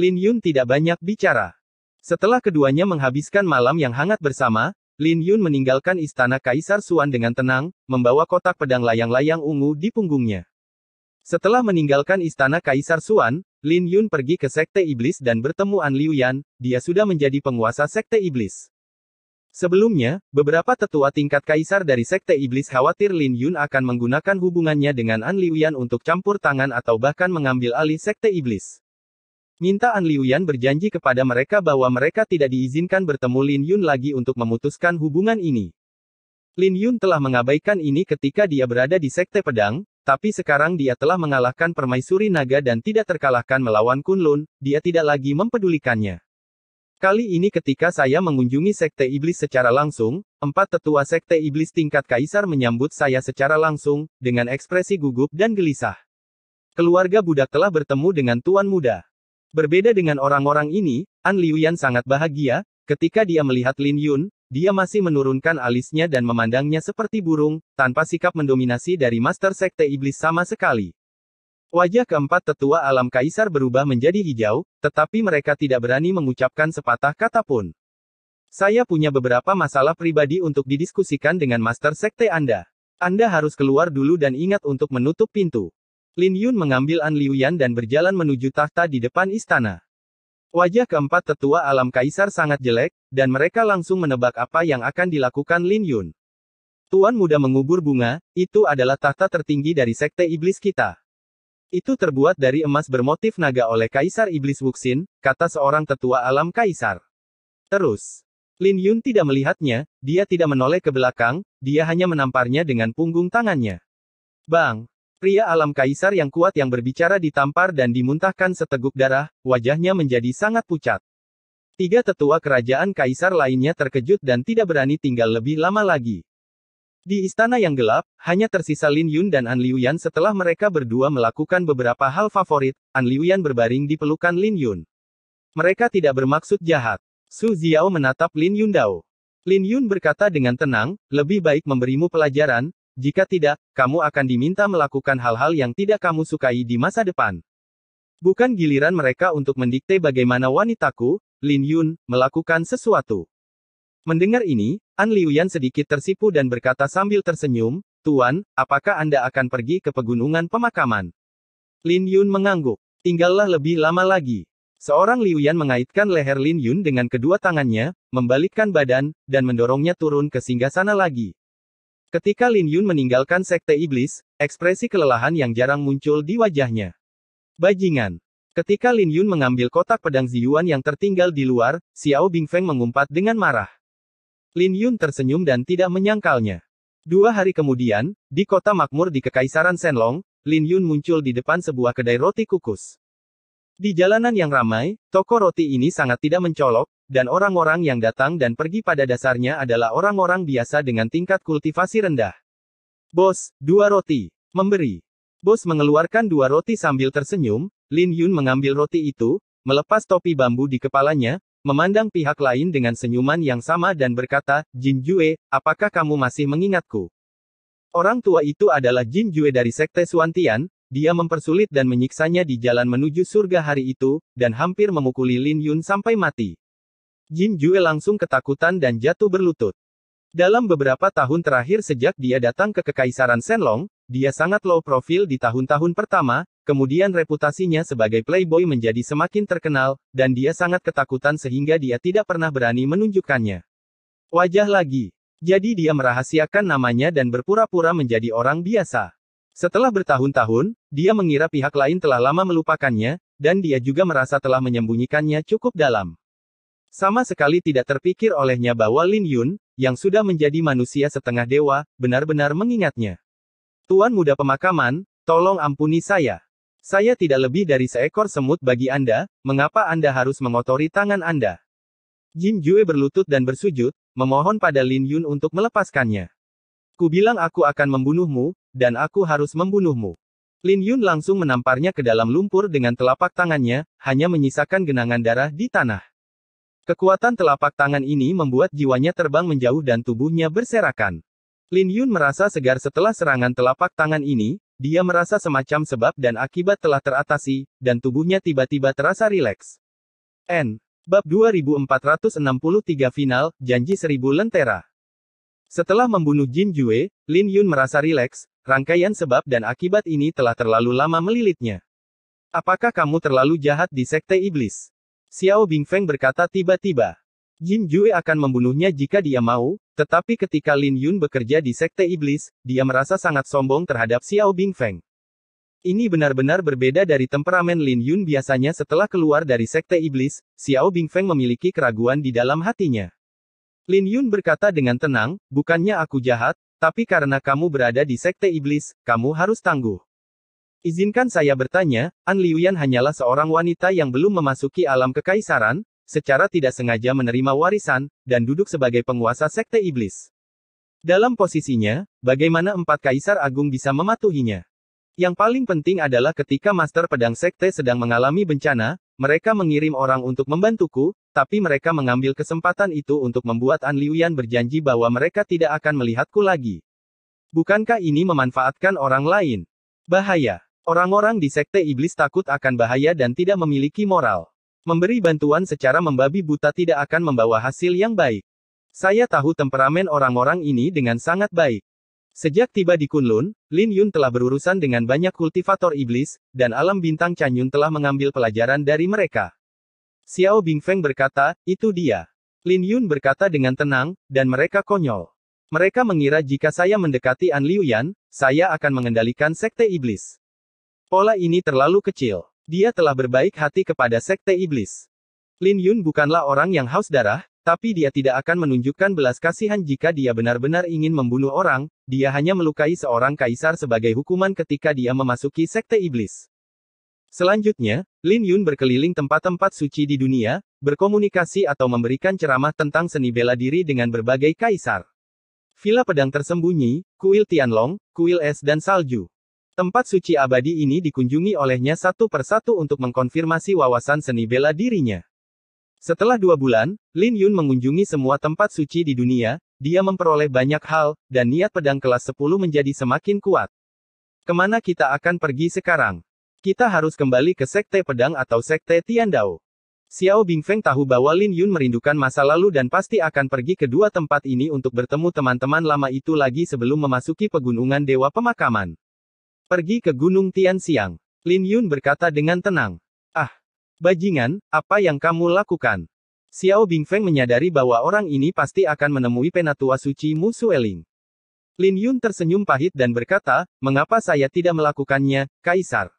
Lin Yun tidak banyak bicara. Setelah keduanya menghabiskan malam yang hangat bersama, Lin Yun meninggalkan istana Kaisar Suan dengan tenang, membawa kotak pedang layang-layang ungu di punggungnya. Setelah meninggalkan istana Kaisar Suan, Lin Yun pergi ke Sekte Iblis dan bertemu An Liuyan, dia sudah menjadi penguasa Sekte Iblis. Sebelumnya, beberapa tetua tingkat kaisar dari Sekte Iblis khawatir Lin Yun akan menggunakan hubungannya dengan An Liuyan untuk campur tangan atau bahkan mengambil alih Sekte Iblis. Minta An Liuyan berjanji kepada mereka bahwa mereka tidak diizinkan bertemu Lin Yun lagi untuk memutuskan hubungan ini. Lin Yun telah mengabaikan ini ketika dia berada di Sekte Pedang, tapi sekarang dia telah mengalahkan permaisuri naga dan tidak terkalahkan melawan Kunlun, dia tidak lagi mempedulikannya. Kali ini ketika saya mengunjungi Sekte Iblis secara langsung, empat tetua Sekte Iblis tingkat Kaisar menyambut saya secara langsung, dengan ekspresi gugup dan gelisah. Keluarga budak telah bertemu dengan Tuan Muda. Berbeda dengan orang-orang ini, An Liuyan sangat bahagia, ketika dia melihat Lin Yun, dia masih menurunkan alisnya dan memandangnya seperti burung, tanpa sikap mendominasi dari Master Sekte Iblis sama sekali. Wajah keempat tetua alam kaisar berubah menjadi hijau, tetapi mereka tidak berani mengucapkan sepatah kata pun. Saya punya beberapa masalah pribadi untuk didiskusikan dengan Master Sekte Anda. Anda harus keluar dulu dan ingat untuk menutup pintu. Lin Yun mengambil An Liuyan dan berjalan menuju tahta di depan istana. Wajah keempat tetua alam kaisar sangat jelek, dan mereka langsung menebak apa yang akan dilakukan Lin Yun. Tuan muda mengubur bunga, itu adalah tahta tertinggi dari sekte iblis kita. Itu terbuat dari emas bermotif naga oleh Kaisar Iblis Wuxin, kata seorang tetua alam kaisar. Terus, Lin Yun tidak melihatnya, dia tidak menoleh ke belakang, dia hanya menamparnya dengan punggung tangannya. Bang, Pria alam kaisar yang kuat yang berbicara ditampar dan dimuntahkan seteguk darah, wajahnya menjadi sangat pucat. Tiga tetua kerajaan kaisar lainnya terkejut dan tidak berani tinggal lebih lama lagi. Di istana yang gelap, hanya tersisa Lin Yun dan An Liuyan setelah mereka berdua melakukan beberapa hal favorit, An Liuyan berbaring di pelukan Lin Yun. Mereka tidak bermaksud jahat. Su Ziao menatap Lin Yun Dao. Lin Yun berkata dengan tenang, lebih baik memberimu pelajaran, jika tidak, kamu akan diminta melakukan hal-hal yang tidak kamu sukai di masa depan. Bukan giliran mereka untuk mendikte bagaimana wanitaku, Lin Yun, melakukan sesuatu. Mendengar ini, An Liuyan sedikit tersipu dan berkata sambil tersenyum, Tuan, apakah Anda akan pergi ke pegunungan pemakaman? Lin Yun mengangguk. Tinggallah lebih lama lagi. Seorang Liuyan mengaitkan leher Lin Yun dengan kedua tangannya, membalikkan badan, dan mendorongnya turun ke singgah sana lagi. Ketika Lin Yun meninggalkan sekte iblis, ekspresi kelelahan yang jarang muncul di wajahnya. Bajingan. Ketika Lin Yun mengambil kotak pedang Ziyuan yang tertinggal di luar, Xiao Bingfeng mengumpat dengan marah. Lin Yun tersenyum dan tidak menyangkalnya. Dua hari kemudian, di kota makmur di Kekaisaran Senlong, Lin Yun muncul di depan sebuah kedai roti kukus. Di jalanan yang ramai, toko roti ini sangat tidak mencolok, dan orang-orang yang datang dan pergi pada dasarnya adalah orang-orang biasa dengan tingkat kultivasi rendah. Bos, dua roti. Memberi. Bos mengeluarkan dua roti sambil tersenyum, Lin Yun mengambil roti itu, melepas topi bambu di kepalanya, memandang pihak lain dengan senyuman yang sama dan berkata, Jin Jue, apakah kamu masih mengingatku? Orang tua itu adalah Jin Jue dari Sekte Suantian, dia mempersulit dan menyiksanya di jalan menuju surga hari itu, dan hampir memukuli Lin Yun sampai mati. Jin Jue langsung ketakutan dan jatuh berlutut. Dalam beberapa tahun terakhir sejak dia datang ke Kekaisaran Senlong, dia sangat low profile di tahun-tahun pertama, kemudian reputasinya sebagai playboy menjadi semakin terkenal, dan dia sangat ketakutan sehingga dia tidak pernah berani menunjukkannya. Wajah lagi. Jadi dia merahasiakan namanya dan berpura-pura menjadi orang biasa. Setelah bertahun-tahun, dia mengira pihak lain telah lama melupakannya, dan dia juga merasa telah menyembunyikannya cukup dalam. Sama sekali tidak terpikir olehnya bahwa Lin Yun, yang sudah menjadi manusia setengah dewa, benar-benar mengingatnya. Tuan muda pemakaman, tolong ampuni saya. Saya tidak lebih dari seekor semut bagi Anda, mengapa Anda harus mengotori tangan Anda? Jin Jue berlutut dan bersujud, memohon pada Lin Yun untuk melepaskannya. Ku bilang aku akan membunuhmu, dan aku harus membunuhmu. Lin Yun langsung menamparnya ke dalam lumpur dengan telapak tangannya, hanya menyisakan genangan darah di tanah. Kekuatan telapak tangan ini membuat jiwanya terbang menjauh dan tubuhnya berserakan. Lin Yun merasa segar setelah serangan telapak tangan ini, dia merasa semacam sebab dan akibat telah teratasi, dan tubuhnya tiba-tiba terasa rileks. N. Bab 2463 Final, Janji Seribu Lentera Setelah membunuh Jin Jue, Lin Yun merasa rileks, rangkaian sebab dan akibat ini telah terlalu lama melilitnya. Apakah kamu terlalu jahat di Sekte Iblis? Xiao Bingfeng berkata tiba-tiba. Jin Jue akan membunuhnya jika dia mau, tetapi ketika Lin Yun bekerja di Sekte Iblis, dia merasa sangat sombong terhadap Xiao Bingfeng. Ini benar-benar berbeda dari temperamen Lin Yun biasanya setelah keluar dari Sekte Iblis, Xiao Bingfeng memiliki keraguan di dalam hatinya. Lin Yun berkata dengan tenang, bukannya aku jahat, tapi karena kamu berada di Sekte Iblis, kamu harus tangguh. Izinkan saya bertanya, An Liuyan hanyalah seorang wanita yang belum memasuki alam kekaisaran, secara tidak sengaja menerima warisan, dan duduk sebagai penguasa sekte iblis. Dalam posisinya, bagaimana empat kaisar agung bisa mematuhinya? Yang paling penting adalah ketika master pedang sekte sedang mengalami bencana, mereka mengirim orang untuk membantuku, tapi mereka mengambil kesempatan itu untuk membuat An Liuyan berjanji bahwa mereka tidak akan melihatku lagi. Bukankah ini memanfaatkan orang lain? Bahaya. Orang-orang di sekte iblis takut akan bahaya dan tidak memiliki moral. Memberi bantuan secara membabi buta tidak akan membawa hasil yang baik. Saya tahu temperamen orang-orang ini dengan sangat baik. Sejak tiba di Kunlun, Lin Yun telah berurusan dengan banyak kultivator iblis, dan alam bintang Canyun telah mengambil pelajaran dari mereka. Xiao Bingfeng berkata, itu dia. Lin Yun berkata dengan tenang, dan mereka konyol. Mereka mengira jika saya mendekati An Liuyan, saya akan mengendalikan sekte iblis. Pola ini terlalu kecil. Dia telah berbaik hati kepada sekte iblis. Lin Yun bukanlah orang yang haus darah, tapi dia tidak akan menunjukkan belas kasihan jika dia benar-benar ingin membunuh orang, dia hanya melukai seorang kaisar sebagai hukuman ketika dia memasuki sekte iblis. Selanjutnya, Lin Yun berkeliling tempat-tempat suci di dunia, berkomunikasi atau memberikan ceramah tentang seni bela diri dengan berbagai kaisar. Villa pedang tersembunyi, kuil Tianlong, kuil es dan salju. Tempat suci abadi ini dikunjungi olehnya satu persatu untuk mengkonfirmasi wawasan seni bela dirinya. Setelah dua bulan, Lin Yun mengunjungi semua tempat suci di dunia, dia memperoleh banyak hal, dan niat pedang kelas 10 menjadi semakin kuat. Kemana kita akan pergi sekarang? Kita harus kembali ke Sekte Pedang atau Sekte Tian Dao. Xiao Bingfeng tahu bahwa Lin Yun merindukan masa lalu dan pasti akan pergi ke dua tempat ini untuk bertemu teman-teman lama itu lagi sebelum memasuki pegunungan Dewa Pemakaman. Pergi ke Gunung Tianxiang. Lin Yun berkata dengan tenang. Ah, bajingan, apa yang kamu lakukan? Xiao Bingfeng menyadari bahwa orang ini pasti akan menemui penatua suci Mu Sueling. Lin Yun tersenyum pahit dan berkata, mengapa saya tidak melakukannya, Kaisar?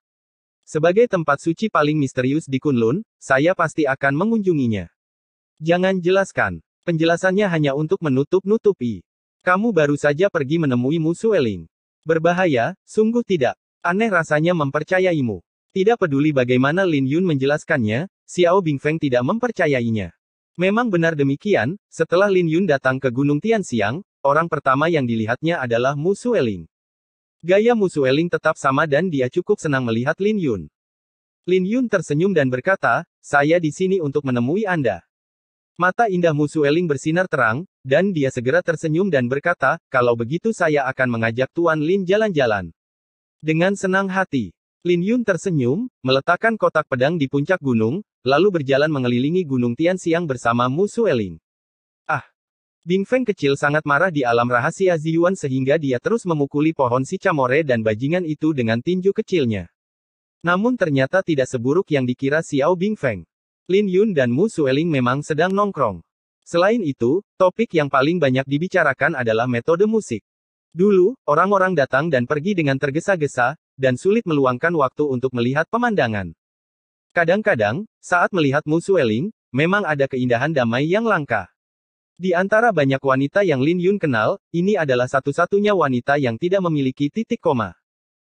Sebagai tempat suci paling misterius di Kunlun, saya pasti akan mengunjunginya. Jangan jelaskan. Penjelasannya hanya untuk menutup-nutupi. Kamu baru saja pergi menemui Mu Sueling. Berbahaya, sungguh tidak. Aneh rasanya mempercayaimu. Tidak peduli bagaimana Lin Yun menjelaskannya, Xiao Bingfeng tidak mempercayainya. Memang benar demikian, setelah Lin Yun datang ke Gunung Tianxiang, orang pertama yang dilihatnya adalah Mu Sueling. Gaya Mu Sueling tetap sama dan dia cukup senang melihat Lin Yun. Lin Yun tersenyum dan berkata, saya di sini untuk menemui Anda. Mata indah Musu Eling bersinar terang, dan dia segera tersenyum dan berkata, kalau begitu saya akan mengajak Tuan Lin jalan-jalan. Dengan senang hati, Lin Yun tersenyum, meletakkan kotak pedang di puncak gunung, lalu berjalan mengelilingi gunung Tian Siang bersama Musu Eling. Ah! Bing Feng kecil sangat marah di alam rahasia Ziyuan sehingga dia terus memukuli pohon si camore dan bajingan itu dengan tinju kecilnya. Namun ternyata tidak seburuk yang dikira Xiao Bing Feng. Lin Yun dan Mu Sueling memang sedang nongkrong. Selain itu, topik yang paling banyak dibicarakan adalah metode musik. Dulu, orang-orang datang dan pergi dengan tergesa-gesa, dan sulit meluangkan waktu untuk melihat pemandangan. Kadang-kadang, saat melihat Mu Sueling, memang ada keindahan damai yang langka. Di antara banyak wanita yang Lin Yun kenal, ini adalah satu-satunya wanita yang tidak memiliki titik koma.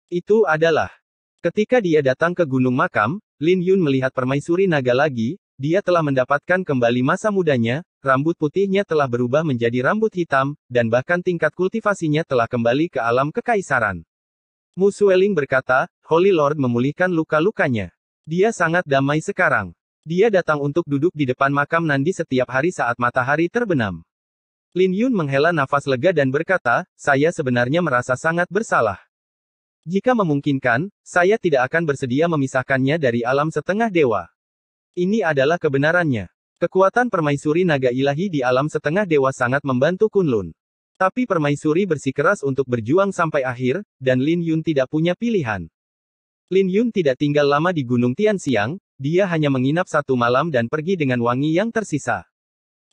Itu adalah ketika dia datang ke Gunung Makam, Lin Yun melihat permaisuri naga lagi, dia telah mendapatkan kembali masa mudanya, rambut putihnya telah berubah menjadi rambut hitam, dan bahkan tingkat kultivasinya telah kembali ke alam kekaisaran. Mu Sueling berkata, Holy Lord memulihkan luka-lukanya. Dia sangat damai sekarang. Dia datang untuk duduk di depan makam Nandi setiap hari saat matahari terbenam. Lin Yun menghela nafas lega dan berkata, saya sebenarnya merasa sangat bersalah. Jika memungkinkan, saya tidak akan bersedia memisahkannya dari alam setengah dewa. Ini adalah kebenarannya. Kekuatan permaisuri naga ilahi di alam setengah dewa sangat membantu Kunlun. Tapi permaisuri bersikeras untuk berjuang sampai akhir, dan Lin Yun tidak punya pilihan. Lin Yun tidak tinggal lama di Gunung Tianxiang, dia hanya menginap satu malam dan pergi dengan wangi yang tersisa.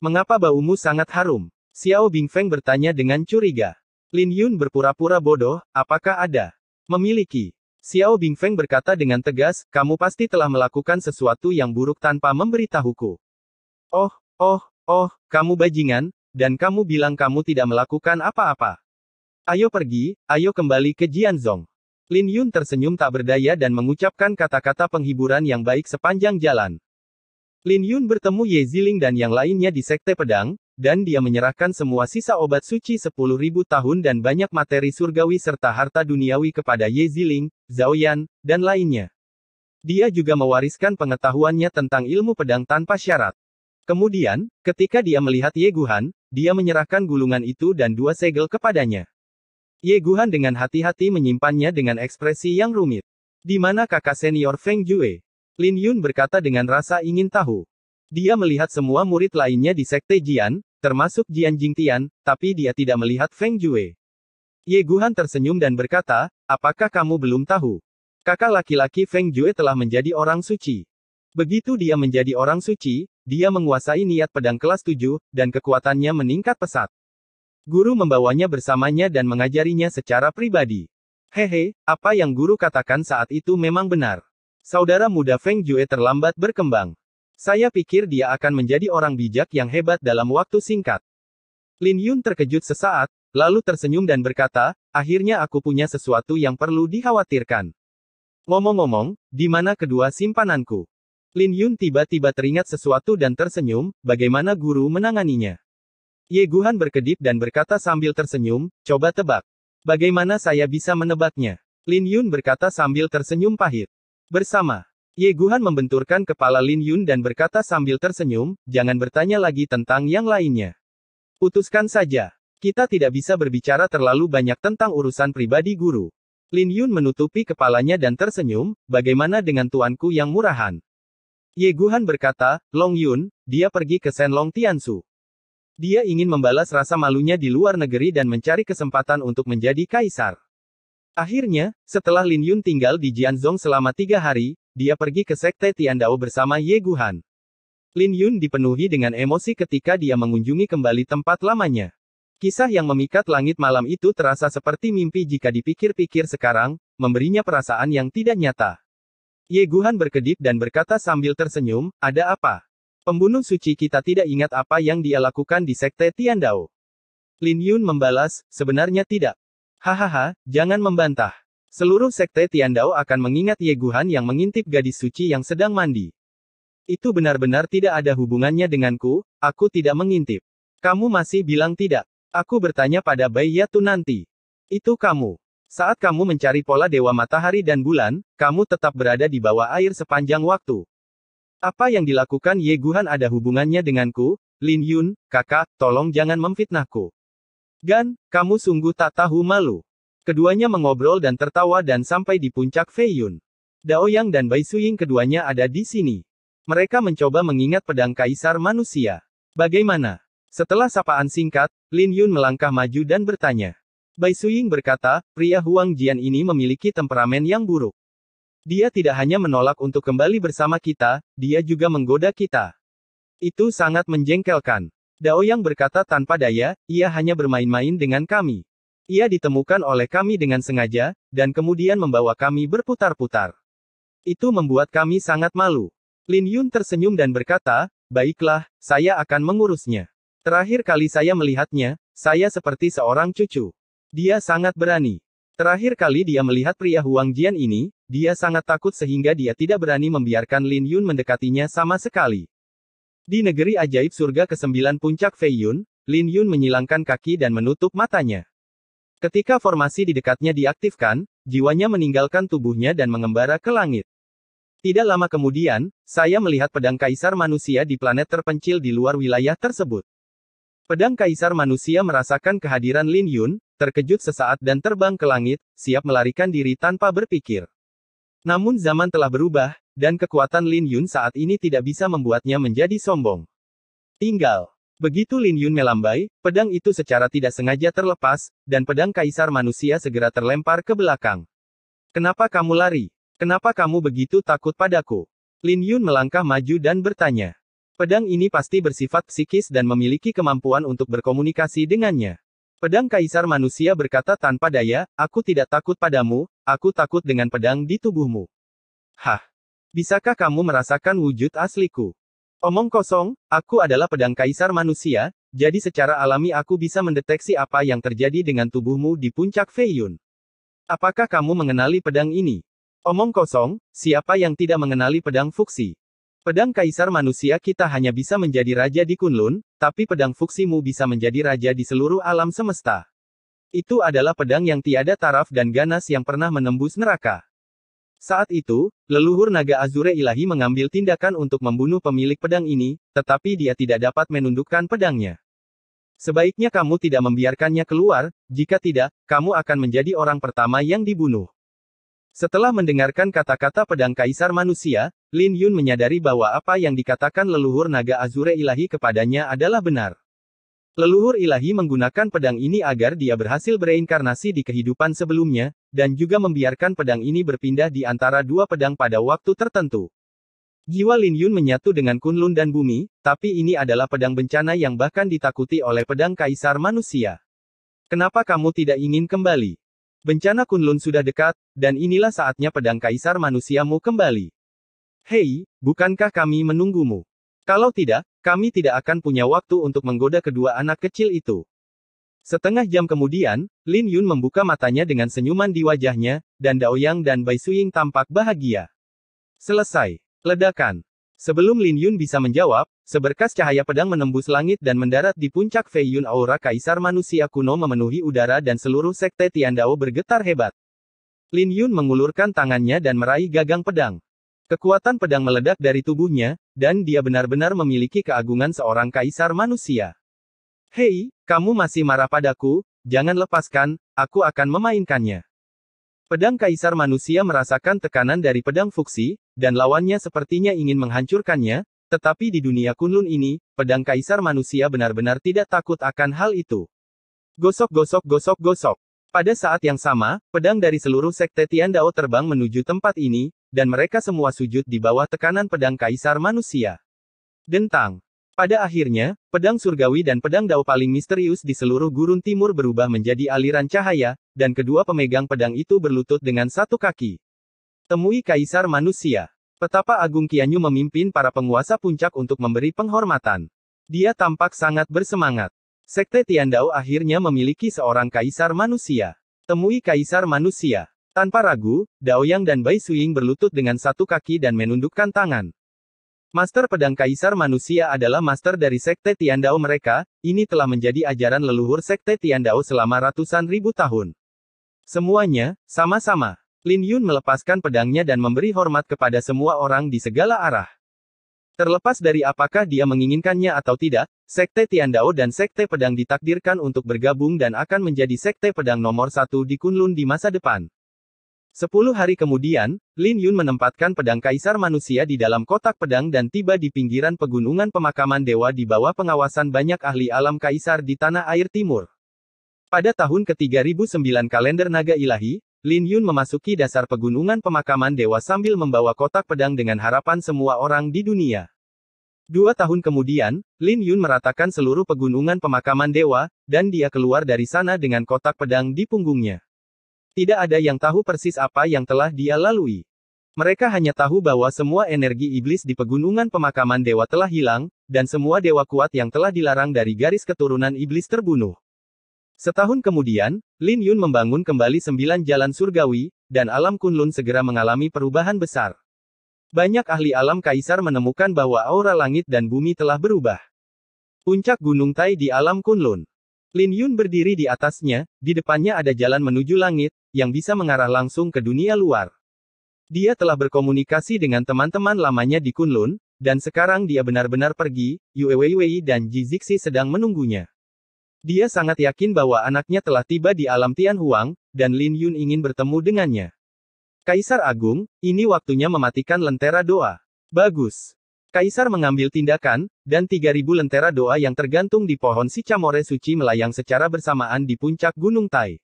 Mengapa baumu sangat harum? Xiao Bingfeng bertanya dengan curiga. Lin Yun berpura-pura bodoh, apakah ada Memiliki. Xiao Bingfeng berkata dengan tegas, kamu pasti telah melakukan sesuatu yang buruk tanpa memberitahuku. Oh, oh, oh, kamu bajingan, dan kamu bilang kamu tidak melakukan apa-apa. Ayo pergi, ayo kembali ke Jianzong. Lin Yun tersenyum tak berdaya dan mengucapkan kata-kata penghiburan yang baik sepanjang jalan. Lin Yun bertemu Ye Ziling dan yang lainnya di Sekte Pedang, dan dia menyerahkan semua sisa obat suci 10.000 tahun dan banyak materi surgawi serta harta duniawi kepada Ye Ziling, Zhao Yan, dan lainnya. Dia juga mewariskan pengetahuannya tentang ilmu pedang tanpa syarat. Kemudian, ketika dia melihat Ye Guhan, dia menyerahkan gulungan itu dan dua segel kepadanya. Ye Guhan dengan hati-hati menyimpannya dengan ekspresi yang rumit. Di mana kakak senior Feng Jue? Lin Yun berkata dengan rasa ingin tahu. Dia melihat semua murid lainnya di sekte Jian, termasuk Jian Jing Tian, tapi dia tidak melihat Feng Jue. Ye Guhan tersenyum dan berkata, apakah kamu belum tahu? Kakak laki-laki Feng Jue telah menjadi orang suci. Begitu dia menjadi orang suci, dia menguasai niat pedang kelas 7, dan kekuatannya meningkat pesat. Guru membawanya bersamanya dan mengajarinya secara pribadi. Hehe, apa yang guru katakan saat itu memang benar. Saudara muda Feng Jue terlambat berkembang. Saya pikir dia akan menjadi orang bijak yang hebat dalam waktu singkat. Lin Yun terkejut sesaat, lalu tersenyum dan berkata, akhirnya aku punya sesuatu yang perlu dikhawatirkan. Ngomong-ngomong, di mana kedua simpananku? Lin Yun tiba-tiba teringat sesuatu dan tersenyum, bagaimana guru menanganinya? Ye Guhan berkedip dan berkata sambil tersenyum, coba tebak. Bagaimana saya bisa menebaknya? Lin Yun berkata sambil tersenyum pahit. Bersama. Ye Guhan membenturkan kepala Lin Yun dan berkata sambil tersenyum, jangan bertanya lagi tentang yang lainnya. Putuskan saja. Kita tidak bisa berbicara terlalu banyak tentang urusan pribadi guru. Lin Yun menutupi kepalanya dan tersenyum, bagaimana dengan tuanku yang murahan? Ye Guhan berkata, Long Yun, dia pergi ke Shenlong Tiansu. Dia ingin membalas rasa malunya di luar negeri dan mencari kesempatan untuk menjadi kaisar. Akhirnya, setelah Lin Yun tinggal di Jianzong selama tiga hari, dia pergi ke sekte Tiandao bersama Ye Guhan. Lin Yun dipenuhi dengan emosi ketika dia mengunjungi kembali tempat lamanya. Kisah yang memikat langit malam itu terasa seperti mimpi jika dipikir-pikir sekarang, memberinya perasaan yang tidak nyata. Ye Guhan berkedip dan berkata sambil tersenyum, ada apa? Pembunuh suci kita tidak ingat apa yang dia lakukan di sekte Tiandao. Lin Yun membalas, sebenarnya tidak. Hahaha, jangan membantah. Seluruh sekte Tiandao akan mengingat Ye Guhan yang mengintip gadis suci yang sedang mandi. Itu benar-benar tidak ada hubungannya denganku, aku tidak mengintip. Kamu masih bilang tidak. Aku bertanya pada Bai Yatu nanti. Itu kamu. Saat kamu mencari pola dewa matahari dan bulan, kamu tetap berada di bawah air sepanjang waktu. Apa yang dilakukan Ye Guhan ada hubungannya denganku, Lin Yun, kakak, tolong jangan memfitnahku. Gan, kamu sungguh tak tahu malu. Keduanya mengobrol dan tertawa dan sampai di puncak Feiyun. Daoyang dan Bai Suying keduanya ada di sini. Mereka mencoba mengingat pedang kaisar manusia. Bagaimana? Setelah sapaan singkat, Lin Yun melangkah maju dan bertanya. Bai Suying berkata, pria Huang Jian ini memiliki temperamen yang buruk. Dia tidak hanya menolak untuk kembali bersama kita, dia juga menggoda kita. Itu sangat menjengkelkan. Daoyang berkata tanpa daya, ia hanya bermain-main dengan kami. Ia ditemukan oleh kami dengan sengaja, dan kemudian membawa kami berputar-putar. Itu membuat kami sangat malu. Lin Yun tersenyum dan berkata, baiklah, saya akan mengurusnya. Terakhir kali saya melihatnya, saya seperti seorang cucu. Dia sangat berani. Terakhir kali dia melihat pria Huang Jian ini, dia sangat takut sehingga dia tidak berani membiarkan Lin Yun mendekatinya sama sekali. Di negeri ajaib surga ke-9 puncak Fei Yun, Lin Yun menyilangkan kaki dan menutup matanya. Ketika formasi di dekatnya diaktifkan, jiwanya meninggalkan tubuhnya dan mengembara ke langit. Tidak lama kemudian, saya melihat pedang kaisar manusia di planet terpencil di luar wilayah tersebut. Pedang kaisar manusia merasakan kehadiran Lin Yun, terkejut sesaat dan terbang ke langit, siap melarikan diri tanpa berpikir. Namun zaman telah berubah, dan kekuatan Lin Yun saat ini tidak bisa membuatnya menjadi sombong. Tinggal. Begitu Lin Yun melambai, pedang itu secara tidak sengaja terlepas, dan pedang kaisar manusia segera terlempar ke belakang. Kenapa kamu lari? Kenapa kamu begitu takut padaku? Lin Yun melangkah maju dan bertanya. Pedang ini pasti bersifat psikis dan memiliki kemampuan untuk berkomunikasi dengannya. Pedang kaisar manusia berkata tanpa daya, aku tidak takut padamu, aku takut dengan pedang di tubuhmu. Hah? Bisakah kamu merasakan wujud asliku? Omong kosong, aku adalah pedang kaisar manusia, jadi secara alami aku bisa mendeteksi apa yang terjadi dengan tubuhmu di puncak Feiyun. Apakah kamu mengenali pedang ini? Omong kosong, siapa yang tidak mengenali pedang fuksi? Pedang kaisar manusia kita hanya bisa menjadi raja di Kunlun, tapi pedang fuksimu bisa menjadi raja di seluruh alam semesta. Itu adalah pedang yang tiada taraf dan ganas yang pernah menembus neraka. Saat itu, leluhur naga Azure Ilahi mengambil tindakan untuk membunuh pemilik pedang ini, tetapi dia tidak dapat menundukkan pedangnya. Sebaiknya kamu tidak membiarkannya keluar, jika tidak, kamu akan menjadi orang pertama yang dibunuh. Setelah mendengarkan kata-kata pedang kaisar manusia, Lin Yun menyadari bahwa apa yang dikatakan leluhur naga Azure Ilahi kepadanya adalah benar. Leluhur ilahi menggunakan pedang ini agar dia berhasil bereinkarnasi di kehidupan sebelumnya, dan juga membiarkan pedang ini berpindah di antara dua pedang pada waktu tertentu. Jiwa Lin Yun menyatu dengan Kunlun dan bumi, tapi ini adalah pedang bencana yang bahkan ditakuti oleh pedang kaisar manusia. Kenapa kamu tidak ingin kembali? Bencana Kunlun sudah dekat, dan inilah saatnya pedang kaisar manusiamu kembali. Hei, bukankah kami menunggumu? Kalau tidak, kami tidak akan punya waktu untuk menggoda kedua anak kecil itu. Setengah jam kemudian, Lin Yun membuka matanya dengan senyuman di wajahnya, dan Dao Yang dan Bai Suying tampak bahagia. Selesai. Ledakan. Sebelum Lin Yun bisa menjawab, seberkas cahaya pedang menembus langit dan mendarat di puncak Fei Yun aura kaisar manusia kuno memenuhi udara dan seluruh sekte Tian Dao bergetar hebat. Lin Yun mengulurkan tangannya dan meraih gagang pedang. Kekuatan pedang meledak dari tubuhnya, dan dia benar-benar memiliki keagungan seorang kaisar manusia. Hei, kamu masih marah padaku, jangan lepaskan, aku akan memainkannya. Pedang kaisar manusia merasakan tekanan dari pedang fuksi, dan lawannya sepertinya ingin menghancurkannya, tetapi di dunia kunlun ini, pedang kaisar manusia benar-benar tidak takut akan hal itu. Gosok gosok gosok gosok. Pada saat yang sama, pedang dari seluruh sekte Tian Dao terbang menuju tempat ini, dan mereka semua sujud di bawah tekanan pedang kaisar manusia. Dentang. Pada akhirnya, pedang surgawi dan pedang dao paling misterius di seluruh gurun timur berubah menjadi aliran cahaya, dan kedua pemegang pedang itu berlutut dengan satu kaki. Temui kaisar manusia. Petapa Agung Kianyu memimpin para penguasa puncak untuk memberi penghormatan. Dia tampak sangat bersemangat. Sekte Tiandao akhirnya memiliki seorang kaisar manusia. Temui kaisar manusia. Tanpa ragu, Dao Yang dan Bai Suying berlutut dengan satu kaki dan menundukkan tangan. Master pedang kaisar manusia adalah master dari sekte Tiandao mereka, ini telah menjadi ajaran leluhur sekte Tiandao selama ratusan ribu tahun. Semuanya, sama-sama. Lin Yun melepaskan pedangnya dan memberi hormat kepada semua orang di segala arah. Terlepas dari apakah dia menginginkannya atau tidak, Sekte Tiandao dan Sekte Pedang ditakdirkan untuk bergabung dan akan menjadi Sekte Pedang nomor satu di Kunlun di masa depan. Sepuluh hari kemudian, Lin Yun menempatkan pedang kaisar manusia di dalam kotak pedang dan tiba di pinggiran pegunungan pemakaman dewa di bawah pengawasan banyak ahli alam kaisar di tanah air timur. Pada tahun ke-3009 kalender naga ilahi, Lin Yun memasuki dasar pegunungan pemakaman dewa sambil membawa kotak pedang dengan harapan semua orang di dunia. Dua tahun kemudian, Lin Yun meratakan seluruh pegunungan pemakaman dewa, dan dia keluar dari sana dengan kotak pedang di punggungnya. Tidak ada yang tahu persis apa yang telah dia lalui. Mereka hanya tahu bahwa semua energi iblis di pegunungan pemakaman dewa telah hilang, dan semua dewa kuat yang telah dilarang dari garis keturunan iblis terbunuh. Setahun kemudian, Lin Yun membangun kembali sembilan jalan surgawi, dan alam Kunlun segera mengalami perubahan besar. Banyak ahli alam kaisar menemukan bahwa aura langit dan bumi telah berubah. Puncak Gunung Tai di alam Kunlun. Lin Yun berdiri di atasnya, di depannya ada jalan menuju langit, yang bisa mengarah langsung ke dunia luar. Dia telah berkomunikasi dengan teman-teman lamanya di Kunlun, dan sekarang dia benar-benar pergi, Yue Weiwei dan Ji Zixi sedang menunggunya. Dia sangat yakin bahwa anaknya telah tiba di alam Tianhuang, dan Lin Yun ingin bertemu dengannya. Kaisar Agung, ini waktunya mematikan lentera doa. Bagus. Kaisar mengambil tindakan, dan 3000 lentera doa yang tergantung di pohon si Camore Suci melayang secara bersamaan di puncak Gunung Tai.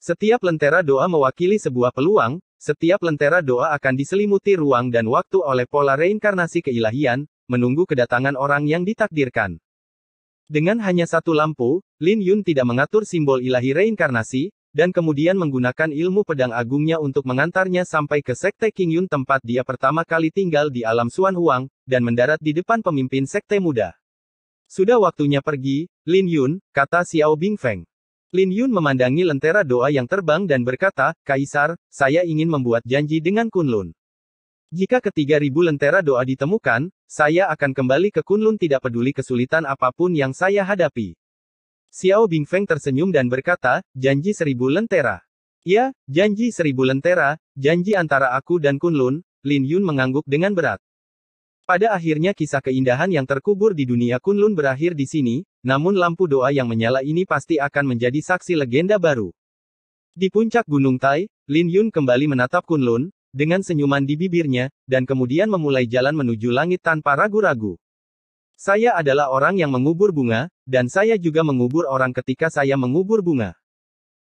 Setiap lentera doa mewakili sebuah peluang, setiap lentera doa akan diselimuti ruang dan waktu oleh pola reinkarnasi keilahian, menunggu kedatangan orang yang ditakdirkan. Dengan hanya satu lampu, Lin Yun tidak mengatur simbol ilahi reinkarnasi, dan kemudian menggunakan ilmu pedang agungnya untuk mengantarnya sampai ke Sekte King Yun tempat dia pertama kali tinggal di alam Suan Huang, dan mendarat di depan pemimpin Sekte Muda. Sudah waktunya pergi, Lin Yun, kata Xiao Bingfeng. Lin Yun memandangi lentera doa yang terbang dan berkata, Kaisar, saya ingin membuat janji dengan Kunlun. Jika ketiga ribu lentera doa ditemukan, saya akan kembali ke Kunlun tidak peduli kesulitan apapun yang saya hadapi. Xiao Bingfeng tersenyum dan berkata, janji seribu lentera. Ya, janji seribu lentera, janji antara aku dan Kunlun, Lin Yun mengangguk dengan berat. Pada akhirnya kisah keindahan yang terkubur di dunia Kunlun berakhir di sini, namun lampu doa yang menyala ini pasti akan menjadi saksi legenda baru. Di puncak Gunung Tai, Lin Yun kembali menatap Kunlun, dengan senyuman di bibirnya, dan kemudian memulai jalan menuju langit tanpa ragu-ragu. Saya adalah orang yang mengubur bunga, dan saya juga mengubur orang ketika saya mengubur bunga.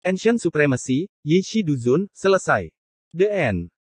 Ancient Supremacy, Yi Shi Duzun, selesai. The End